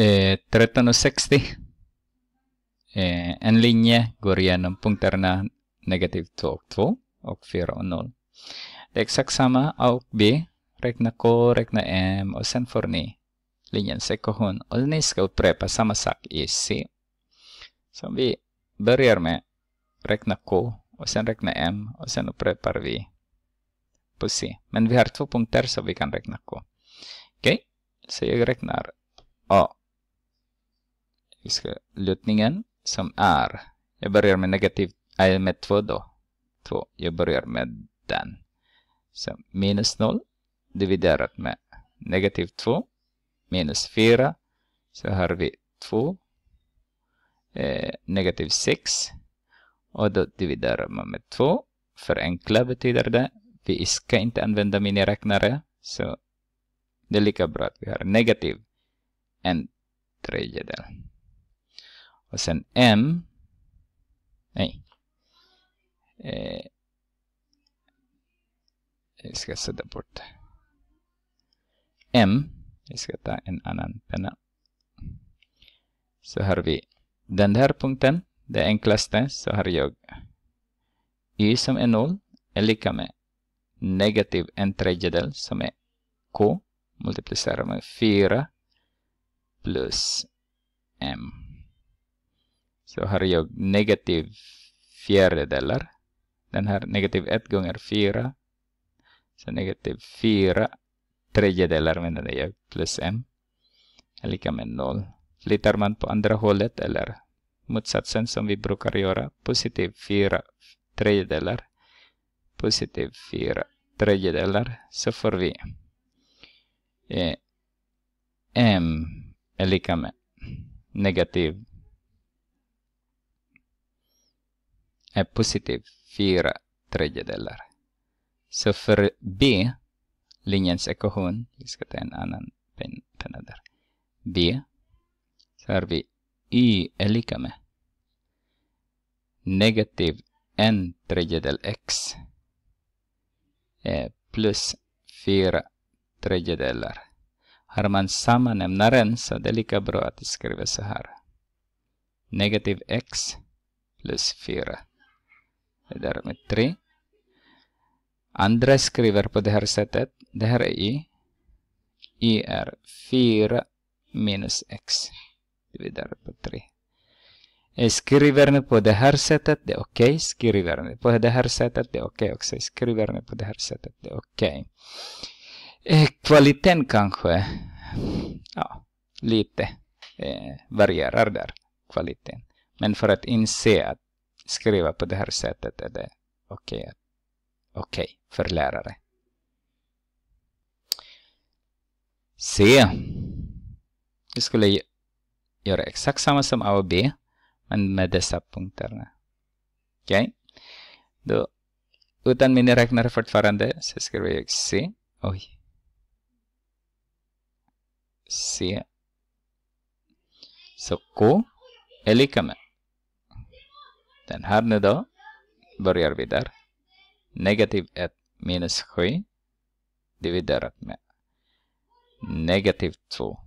1360. Eh, eh, en linje går igenom punkterna negativ 2 och 2 och 4 och 0. Det är exakt samma A och B. Räkna K, räkna M och sen får ni linjens ekvation. Och ni ska upprepa samma sak i C. Så vi börjar med räkna K och sen räkna M och sen upprepar vi på C. Men vi har två punkter så vi kan räkna K. Okej, okay? så jag räknar A vi ska, lutningen som är. Jag börjar med negativ, äh, med 2 då. 2. Jag börjar med den. Så minus 0 dividerat med negativ 2 minus 4. Så har vi 2. Eh, negativ 6. Och då dividerar man med 2. Förenkla betyder det. Vi ska inte använda miniräknare. Så det är lika bra att vi har negativ en tredjedel. Och sen M. Nej. Eh, jag ska sätta bort M. Jag ska ta en annan penna. Så har vi den där punkten. Det enklaste så har jag Y som är noll är lika med negativ en tredjedel som är K multiplicerar med 4 plus M så har jag negativ fjärdedelar. Den här negativ 1 gånger 4. Så negativ 4 tredjedelar menar jag plus m. Är lika med 0. Flyttar man på andra hållet eller motsatsen som vi brukar göra. Positiv 4 tredjedelar. Positiv 4 tredjedelar. Så får vi eh, m är lika med negativ är positiv fyra tredjedelar. Så för B, linjens ekvation, vi ska ta en annan pen, penna där. B, så har vi Y är lika med negativ en tredjedel x eh, plus fyra tredjedelar. Har man samma sammanämnaren så det är lika bra att skriva så här. Negativ x plus fyra där med 3. Andra skriver på det här sättet. Det här är i. i är 4 minus x. Vidare på 3. Skriver ni på det här sättet, det är okej. Okay. Skriver ni på det här sättet, det är okej okay också. Skriver ni på det här sättet, det är okej. Okay. Eh, kvaliteten kanske, ja, lite eh, varierar där, kvaliteten. Men för att inse att skriva på det här sättet är det okej okay, okay för lärare. C. Vi skulle göra exakt samma som A och B, men med dessa punkterna. Okej? Okay. Då, utan miniräknare fortfarande, så skriver jag C. Oj. C. Så K är lika med den här nu då börjar vi där. Negativ 1 minus 7 dividerat med negativ 2.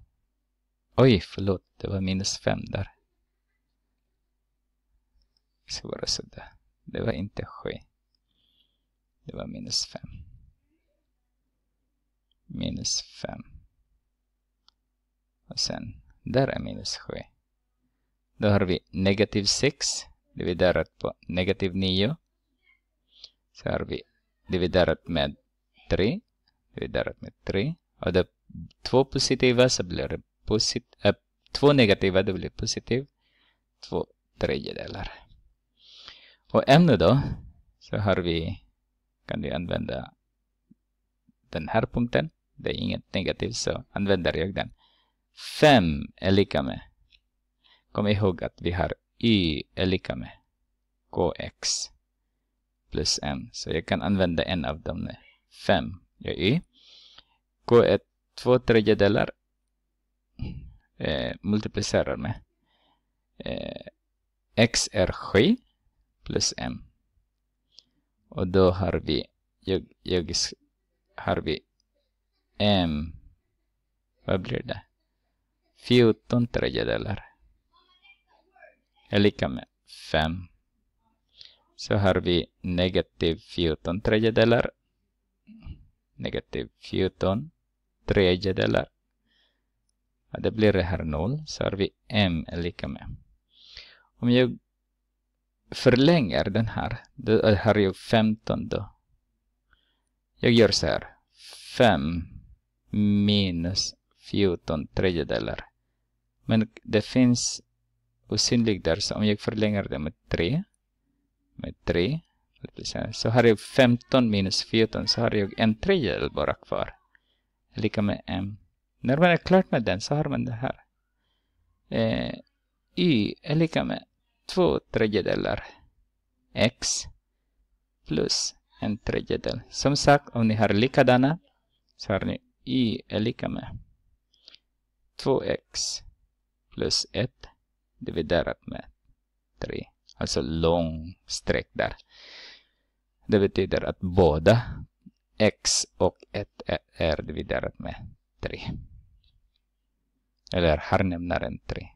Oj, förlåt, det var minus 5 där. Så var det där. Det var inte 7. Det var minus 5. Minus 5. Och sen, där är minus 7. Då har vi negativ 6 dividerat på negativ 9. Så har vi dividerat med 3. Dividerat med 3. Och det två positiva så blir det positivt. Äh, två negativa det blir positivt. Två tredjedelar. Och ännu då. Så har vi, kan du använda den här punkten. Det är inget negativt så använder jag den. 5 är lika med. Kom ihåg att vi har y är lika med kx plus n. Så jag kan använda en av dem nu. 5 gör y. k är två tredjedelar eh, multiplicerar med eh, x är 7 plus m Och då har vi, jag, jag har vi m, vad blir det? 14 tredjedelar är lika med 5. Så har vi negativ 14 tredjedelar. Negativ 14 tredjedelar. Ja, det blir det här 0. Så har vi m är lika med. Om jag förlänger den här, då har jag 15 då. Jag gör så här. 5 minus 14 tredjedelar. Men det finns osynlig där. Så om jag förlänger det med 3. Med 3. Så har jag 15 minus 14 så har jag en tredjedel bara kvar. Lika med m. När man är klart med den så har man det här. Eh, y är lika med två tredjedelar x plus en tredjedel. Som sagt, om ni har likadana så har ni y är lika med 2x plus 1 dividerat med 3. Alltså lång streck där. Det betyder att båda x och 1 är dividerat med 3. Eller här nämnaren 3.